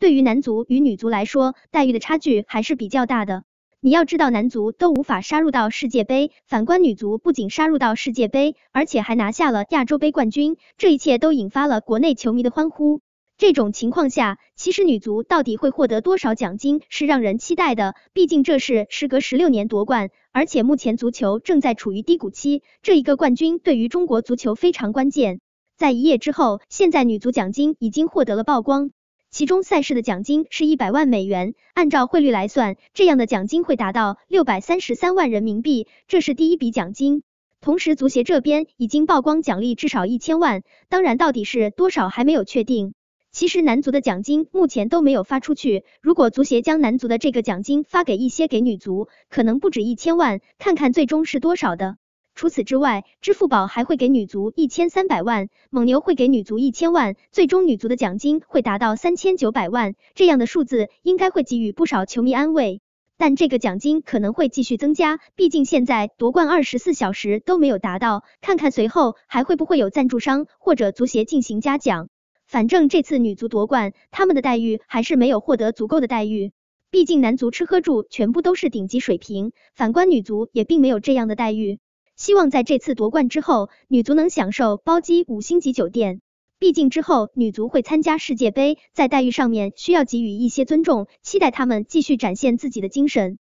对于男足与女足来说，待遇的差距还是比较大的。你要知道，男足都无法杀入到世界杯，反观女足不仅杀入到世界杯，而且还拿下了亚洲杯冠军，这一切都引发了国内球迷的欢呼。这种情况下，其实女足到底会获得多少奖金是让人期待的。毕竟这是时隔十六年夺冠，而且目前足球正在处于低谷期，这一个冠军对于中国足球非常关键。在一夜之后，现在女足奖金已经获得了曝光。其中赛事的奖金是一百万美元，按照汇率来算，这样的奖金会达到六百三十三万人民币，这是第一笔奖金。同时，足协这边已经曝光奖励至少一千万，当然到底是多少还没有确定。其实男足的奖金目前都没有发出去，如果足协将男足的这个奖金发给一些给女足，可能不止一千万，看看最终是多少的。除此之外，支付宝还会给女足一千三百万，蒙牛会给女足一千万，最终女足的奖金会达到三千九百万。这样的数字应该会给予不少球迷安慰，但这个奖金可能会继续增加，毕竟现在夺冠二十四小时都没有达到，看看随后还会不会有赞助商或者足协进行嘉奖。反正这次女足夺冠，他们的待遇还是没有获得足够的待遇，毕竟男足吃喝住全部都是顶级水平，反观女足也并没有这样的待遇。希望在这次夺冠之后，女足能享受包机、五星级酒店。毕竟之后女足会参加世界杯，在待遇上面需要给予一些尊重。期待他们继续展现自己的精神。